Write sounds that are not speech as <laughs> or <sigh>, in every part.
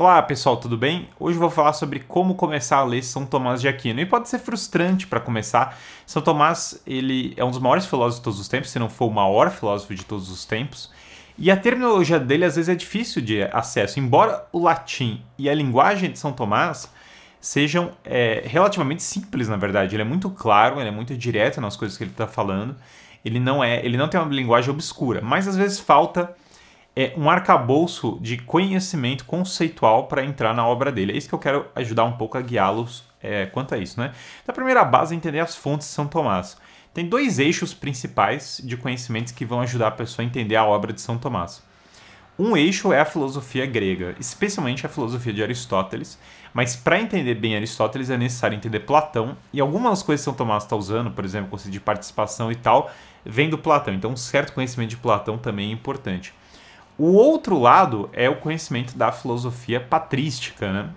Olá pessoal, tudo bem? Hoje eu vou falar sobre como começar a ler São Tomás de Aquino. E pode ser frustrante para começar. São Tomás ele é um dos maiores filósofos de todos os tempos, se não for o maior filósofo de todos os tempos. E a terminologia dele às vezes é difícil de acesso, embora o latim e a linguagem de São Tomás sejam é, relativamente simples, na verdade. Ele é muito claro, ele é muito direto nas coisas que ele está falando. Ele não é, ele não tem uma linguagem obscura, mas às vezes falta é, um arcabouço de conhecimento conceitual para entrar na obra dele. É isso que eu quero ajudar um pouco a guiá-los é, quanto a isso. Né? Na primeira base, entender as fontes de São Tomás. Tem dois eixos principais de conhecimentos que vão ajudar a pessoa a entender a obra de São Tomás. Um eixo é a filosofia grega, especialmente a filosofia de Aristóteles, mas para entender bem Aristóteles é necessário entender Platão e algumas coisas que São Tomás está usando, por exemplo, conceito de participação e tal, vem do Platão. Então, um certo conhecimento de Platão também é importante. O outro lado é o conhecimento da filosofia patrística, né?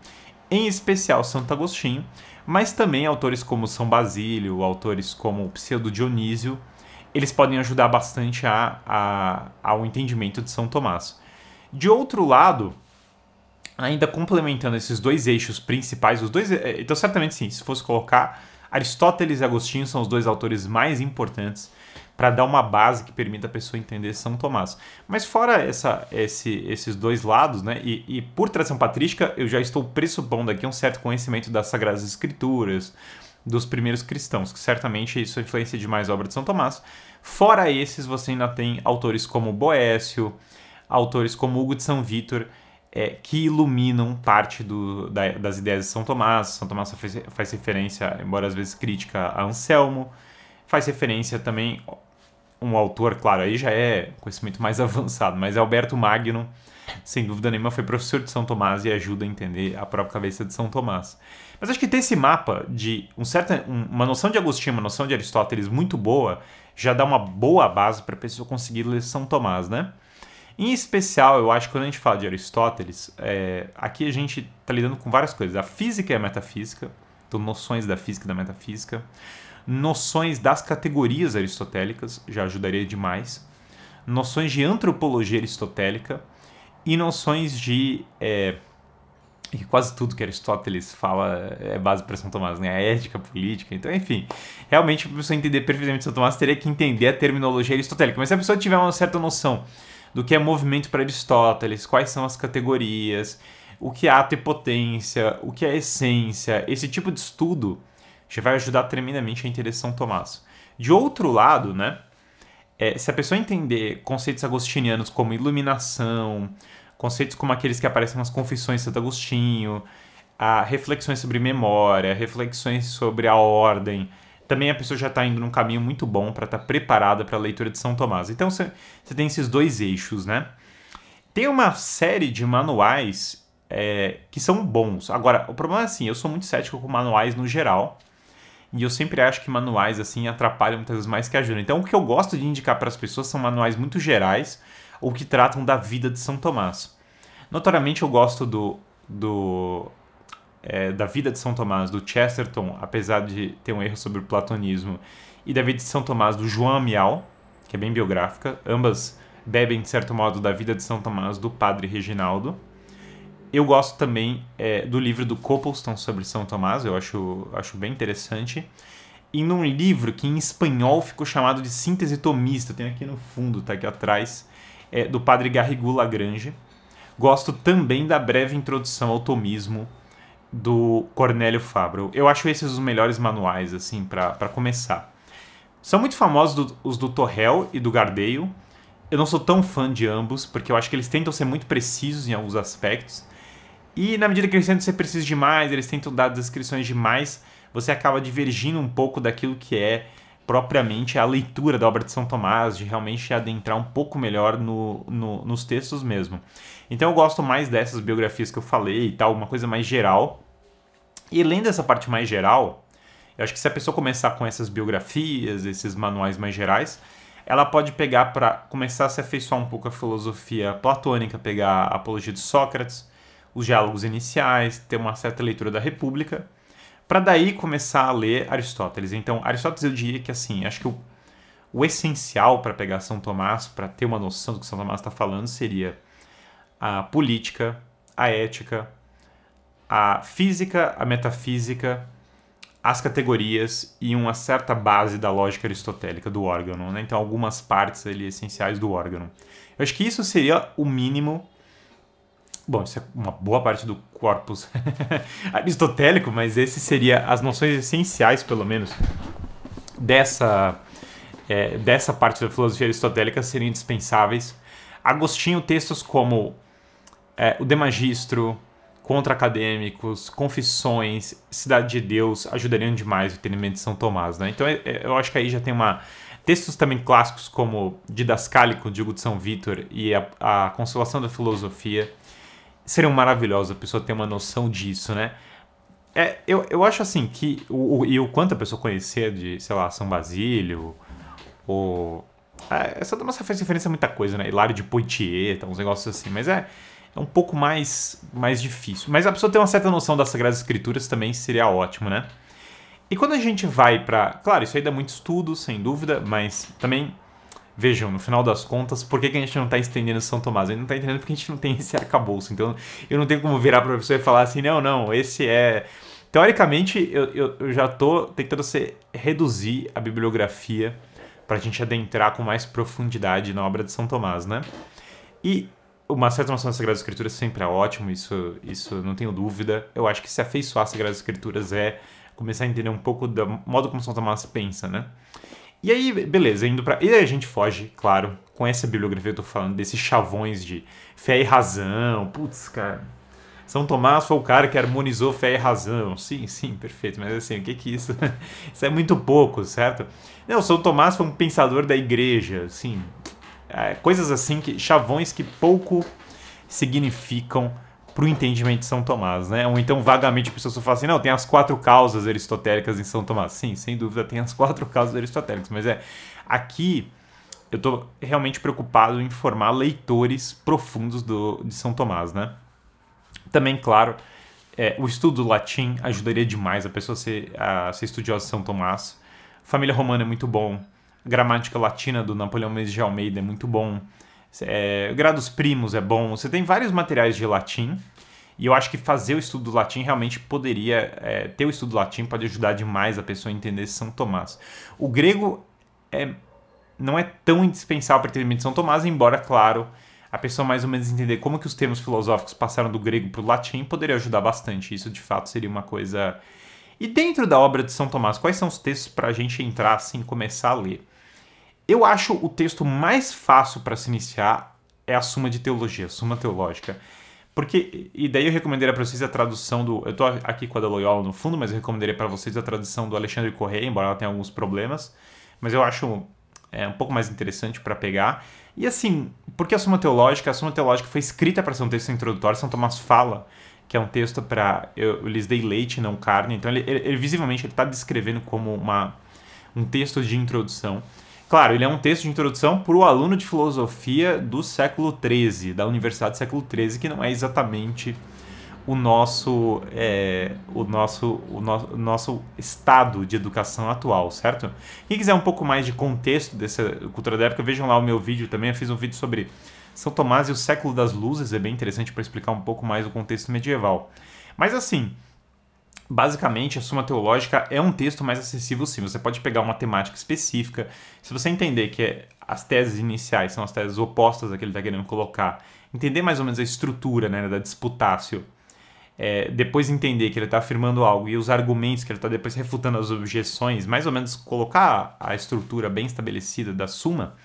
em especial Santo Agostinho, mas também autores como São Basílio, autores como Pseudo Dionísio, eles podem ajudar bastante a, a, ao entendimento de São Tomás. De outro lado, ainda complementando esses dois eixos principais, os dois. Eh, então, certamente sim, se fosse colocar, Aristóteles e Agostinho são os dois autores mais importantes para dar uma base que permita a pessoa entender São Tomás. Mas fora essa, esse, esses dois lados, né? E, e por tradição patrística, eu já estou pressupondo aqui um certo conhecimento das Sagradas Escrituras, dos primeiros cristãos, que certamente isso é influencia demais a obra de São Tomás. Fora esses, você ainda tem autores como Boécio, autores como Hugo de São Vítor, é, que iluminam parte do, da, das ideias de São Tomás. São Tomás faz, faz referência, embora às vezes crítica, a Anselmo. Faz referência também um autor, claro, aí já é conhecimento mais <laughs> avançado, mas Alberto Magno, sem dúvida nenhuma, foi professor de São Tomás e ajuda a entender a própria cabeça de São Tomás. Mas acho que ter esse mapa de um certo, uma noção de Agostinho, uma noção de Aristóteles muito boa, já dá uma boa base para a pessoa conseguir ler São Tomás, né? Em especial, eu acho que quando a gente fala de Aristóteles, é, aqui a gente está lidando com várias coisas. A física e a metafísica, então noções da física e da metafísica noções das categorias aristotélicas, já ajudaria demais, noções de antropologia aristotélica e noções de. É, e quase tudo que Aristóteles fala é base para São Tomás, né? A ética política. Então, enfim, realmente, para a pessoa entender perfeitamente São Tomás, teria que entender a terminologia aristotélica. Mas se a pessoa tiver uma certa noção do que é movimento para Aristóteles, quais são as categorias, o que é ato e potência, o que é essência, esse tipo de estudo já vai ajudar tremendamente a entender São Tomás. De outro lado, né, é, se a pessoa entender conceitos agostinianos como iluminação, conceitos como aqueles que aparecem nas confissões de Santo Agostinho, a reflexões sobre memória, reflexões sobre a ordem, também a pessoa já está indo num caminho muito bom para estar tá preparada para a leitura de São Tomás. Então você tem esses dois eixos, né? Tem uma série de manuais é, que são bons. Agora, o problema é assim, eu sou muito cético com manuais no geral. E eu sempre acho que manuais assim atrapalham muitas vezes mais que ajudam. Então, o que eu gosto de indicar para as pessoas são manuais muito gerais ou que tratam da vida de São Tomás. Notoriamente, eu gosto do, do é, da vida de São Tomás, do Chesterton, apesar de ter um erro sobre o platonismo, e da vida de São Tomás, do João Amial, que é bem biográfica. Ambas bebem, de certo modo, da vida de São Tomás do padre Reginaldo. Eu gosto também é, do livro do Coppleston sobre São Tomás, eu acho, acho bem interessante. E num livro que em espanhol ficou chamado de Síntese Tomista, tem aqui no fundo, tá aqui atrás, é, do padre Garrigou Lagrange. Gosto também da breve introdução ao tomismo do Cornélio Fabro. Eu acho esses os melhores manuais, assim, para começar. São muito famosos do, os do Torrel e do Gardeio. Eu não sou tão fã de ambos, porque eu acho que eles tentam ser muito precisos em alguns aspectos. E na medida que crescendo você precisa de mais, eles tentam dar descrições de mais, você acaba divergindo um pouco daquilo que é propriamente a leitura da obra de São Tomás, de realmente adentrar um pouco melhor no, no, nos textos mesmo. Então eu gosto mais dessas biografias que eu falei e tal, uma coisa mais geral. E lendo essa parte mais geral, eu acho que se a pessoa começar com essas biografias, esses manuais mais gerais, ela pode pegar para começar a se afeiçoar um pouco a filosofia platônica, pegar a apologia de Sócrates, os diálogos iniciais, ter uma certa leitura da República, para daí começar a ler Aristóteles. Então, Aristóteles eu diria que assim, acho que o, o essencial para pegar São Tomás, para ter uma noção do que São Tomás está falando, seria a política, a ética, a física, a metafísica, as categorias e uma certa base da lógica aristotélica do órgão, né? Então algumas partes ali essenciais do órgão. Eu acho que isso seria o mínimo Bom, isso é uma boa parte do corpus <laughs> aristotélico, mas essas seria as noções essenciais, pelo menos, dessa, é, dessa parte da filosofia aristotélica seriam indispensáveis. Agostinho, textos como é, o De Magistro, Contra Acadêmicos, Confissões, Cidade de Deus ajudariam demais o entendimento de São Tomás. Né? Então é, é, eu acho que aí já tem uma. Textos também clássicos como Didascálico, de de São Vitor e a, a Consolação da Filosofia seriam maravilhosos a pessoa ter uma noção disso, né? É, eu, eu acho assim que. O, o, e o quanto a pessoa conhecer de, sei lá, São Basílio, ou. É, essa nossa faz referência a muita coisa, né? Hilário de Poitiers, uns negócios assim, mas é, é um pouco mais, mais difícil. Mas a pessoa ter uma certa noção das Sagradas Escrituras também seria ótimo, né? E quando a gente vai para. Claro, isso aí dá muito estudo, sem dúvida, mas também Vejam, no final das contas, por que, que a gente não está estendendo São Tomás? A gente não está entendendo porque a gente não tem esse arcabouço. Então, eu não tenho como virar para a pessoa e falar assim, não, não, esse é... Teoricamente, eu, eu, eu já estou tentando ser, reduzir a bibliografia para a gente adentrar com mais profundidade na obra de São Tomás, né? E uma certa noção das Sagradas Escrituras sempre é ótimo, isso, isso não tenho dúvida. Eu acho que se afeiçoar às Sagradas Escrituras é começar a entender um pouco do modo como São Tomás pensa, né? E aí, beleza, indo para E aí a gente foge, claro, com essa bibliografia eu tô falando, desses chavões de fé e razão. Putz, cara. São Tomás foi o cara que harmonizou fé e razão. Sim, sim, perfeito. Mas assim, o que que isso? <laughs> isso é muito pouco, certo? Não, São Tomás foi um pensador da igreja, sim. É, coisas assim que chavões que pouco significam para o entendimento de São Tomás, né? Ou então, vagamente, pessoas falam assim, não, tem as quatro causas aristotélicas em São Tomás. Sim, sem dúvida, tem as quatro causas aristotélicas, mas é, aqui eu estou realmente preocupado em formar leitores profundos do, de São Tomás, né? Também, claro, é, o estudo do latim ajudaria demais a pessoa ser, a ser estudiosa de São Tomás. Família Romana é muito bom, a gramática latina do Napoleão Mendes de Almeida é muito bom, é, grados primos é bom. Você tem vários materiais de latim. E eu acho que fazer o estudo do latim realmente poderia. É, ter o estudo do latim pode ajudar demais a pessoa a entender São Tomás. O grego é, não é tão indispensável para entendimento de São Tomás, embora, claro, a pessoa mais ou menos entender como que os termos filosóficos passaram do grego para o latim poderia ajudar bastante. Isso, de fato, seria uma coisa. E dentro da obra de São Tomás, quais são os textos para a gente entrar assim começar a ler? Eu acho o texto mais fácil para se iniciar é a Suma de Teologia, Suma Teológica. Porque, e daí eu recomendaria para vocês a tradução do. Eu estou aqui com a da Loyola no fundo, mas eu recomendaria para vocês a tradução do Alexandre Correia, embora ela tenha alguns problemas. Mas eu acho é, um pouco mais interessante para pegar. E assim, porque a Suma Teológica? A Suma Teológica foi escrita para ser um texto introdutório, São Tomás fala que é um texto para. Eu, eu, lhes dei leite, não carne. Então, ele, ele, ele visivelmente está descrevendo como uma, um texto de introdução. Claro, ele é um texto de introdução para o aluno de filosofia do século XIII, da Universidade do século XIII, que não é exatamente o nosso, é, o nosso, o no, o nosso estado de educação atual, certo? Quem quiser um pouco mais de contexto dessa cultura da época, vejam lá o meu vídeo também. Eu fiz um vídeo sobre São Tomás e o século das luzes, é bem interessante para explicar um pouco mais o contexto medieval. Mas assim, basicamente, a Suma Teológica é um texto mais acessível sim. Você pode pegar uma temática específica. Se você entender que as teses iniciais são as teses opostas àquele que ele está querendo colocar, entender mais ou menos a estrutura né, da disputácio, é, depois entender que ele está afirmando algo e os argumentos que ele está depois refutando as objeções, mais ou menos colocar a estrutura bem estabelecida da Suma,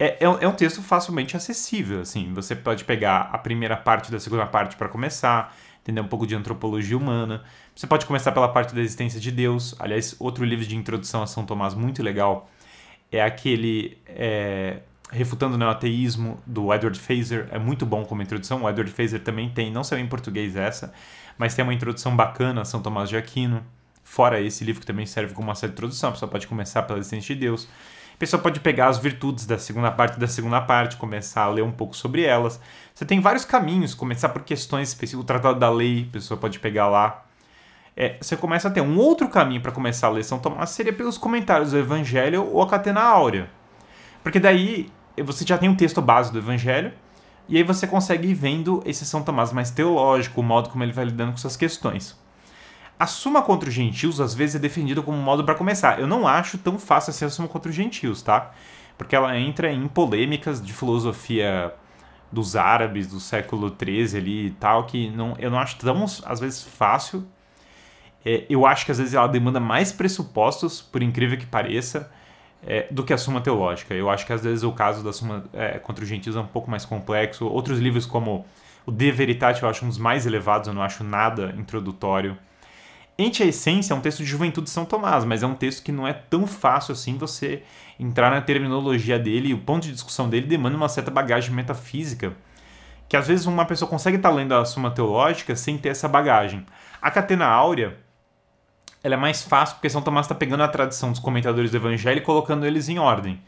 é, é, um é texto facilmente acessível, assim. Você pode pegar a primeira parte da segunda parte para começar, entender um pouco de antropologia humana. Você pode começar pela parte da existência de Deus. Aliás, outro livro de introdução a São Tomás muito legal é aquele é, Refutando o Neoateísmo, do Edward Fazer. É muito bom como introdução. O Edward Fazer também tem, não sei em português essa, mas tem uma introdução bacana a São Tomás de Aquino. Fora esse livro que também serve como uma certa introdução, a pessoa pode começar pela existência de Deus. A pessoa pode pegar as virtudes da segunda parte da segunda parte, começar a ler um pouco sobre elas. Você tem vários caminhos, começar por questões específicas, o Tratado da Lei, a pessoa pode pegar lá. É, você começa a ter um outro caminho para começar a ler São Tomás, seria pelos comentários do Evangelho ou a Catena Áurea. Porque daí você já tem um texto base do Evangelho, e aí você consegue ir vendo esse São Tomás mais teológico, o modo como ele vai lidando com essas questões. A suma contra os gentios às vezes é defendida como modo para começar. Eu não acho tão fácil assim a suma contra os gentios, tá? Porque ela entra em polêmicas de filosofia dos árabes do século XIII ali e tal, que não, eu não acho tão, às vezes, fácil. É, eu acho que às vezes ela demanda mais pressupostos, por incrível que pareça, é, do que a Suma Teológica. Eu acho que às vezes o caso da Suma é, contra os Gentios é um pouco mais complexo. Outros livros, como o De Veritate, eu acho um dos mais elevados, eu não acho nada introdutório. Ente a Essência é um texto de Juventude de São Tomás, mas é um texto que não é tão fácil assim você entrar na terminologia dele, o ponto de discussão dele demanda uma certa bagagem metafísica, que às vezes uma pessoa consegue estar lendo a Suma Teológica sem ter essa bagagem. A Catena Áurea, ela é mais fácil porque São Tomás está pegando a tradição dos comentadores do Evangelho e colocando eles em ordem.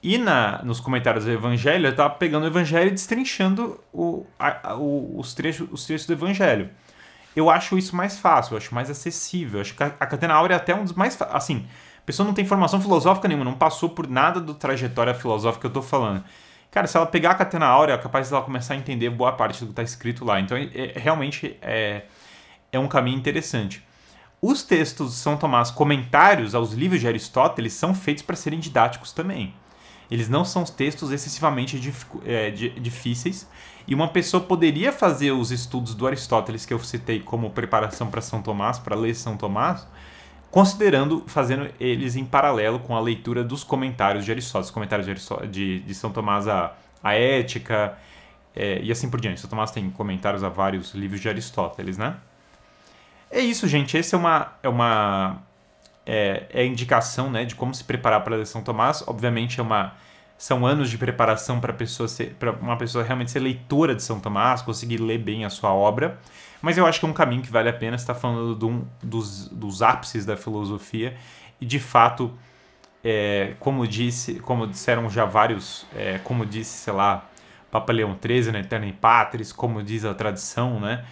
E na, nos comentários do Evangelho, ele está pegando o Evangelho e destrinchando o, a, o, os, trechos, os trechos do Evangelho eu acho isso mais fácil, eu acho mais acessível. Eu acho que a Catena Áurea é até um dos mais. Assim, a pessoa não tem formação filosófica nenhuma, não passou por nada do trajetória filosófica que eu tô falando. Cara, se ela pegar a Catena Áurea, é capaz ela começar a entender boa parte do que tá escrito lá. Então, é, é, realmente é, é um caminho interessante. Os textos de São Tomás, comentários aos livros de Aristóteles, são feitos para serem didáticos também. Eles não são textos excessivamente é, difíceis. E uma pessoa poderia fazer os estudos do Aristóteles que eu citei como preparação para São Tomás, para ler São Tomás, considerando fazendo eles em paralelo com a leitura dos comentários de Aristóteles, comentários de, Aristóteles, de, de São Tomás a, a ética é, e assim por diante. São Tomás tem comentários a vários livros de Aristóteles, né? É isso, gente. Essa é uma, é uma é, é indicação né, de como se preparar para a eleição Tomás. Obviamente é uma, são anos de preparação para uma pessoa realmente ser leitora de São Tomás, conseguir ler bem a sua obra. Mas eu acho que é um caminho que vale a pena. está falando de um, dos, dos ápices da filosofia e de fato, é, como disse, como disseram já vários, é, como disse, sei lá, Papa Leão XIII na né, Eterna Patris, como diz a tradição, né?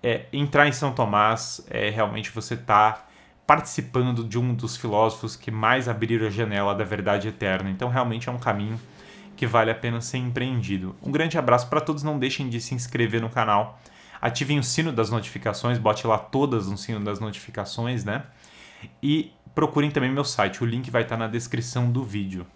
É, entrar em São Tomás é realmente você tá participando de um dos filósofos que mais abriram a janela da verdade eterna. Então, realmente é um caminho que vale a pena ser empreendido. Um grande abraço para todos, não deixem de se inscrever no canal, ativem o sino das notificações, bote lá todas no sino das notificações, né? E procurem também meu site, o link vai estar na descrição do vídeo.